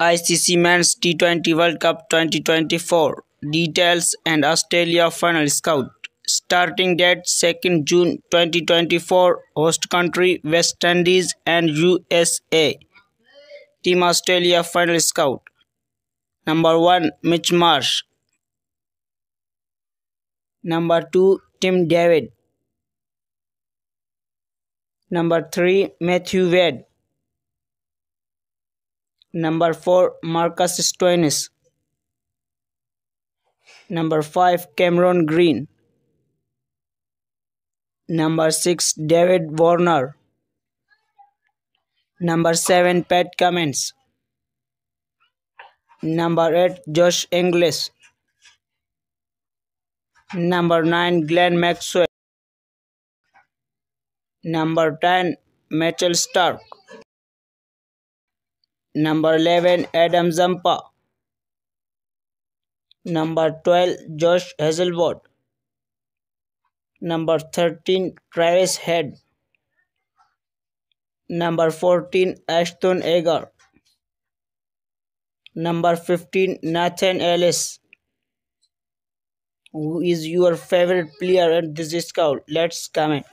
ICC Men's T20 World Cup 2024 Details and Australia Final Scout Starting date 2nd June 2024 Host country West Indies and USA Team Australia Final Scout Number 1 Mitch Marsh Number 2 Tim David Number 3 Matthew Wade Number 4 Marcus Stoinis Number 5 Cameron Green Number 6 David Warner Number 7 Pat Cummins Number 8 Josh English Number 9 Glenn Maxwell Number 10 Mitchell Stark Number 11, Adam Zampa. Number 12, Josh Hazelwood. Number 13, Travis Head. Number 14, Ashton Agar. Number 15, Nathan Ellis. Who is your favorite player at this scout? Let's comment.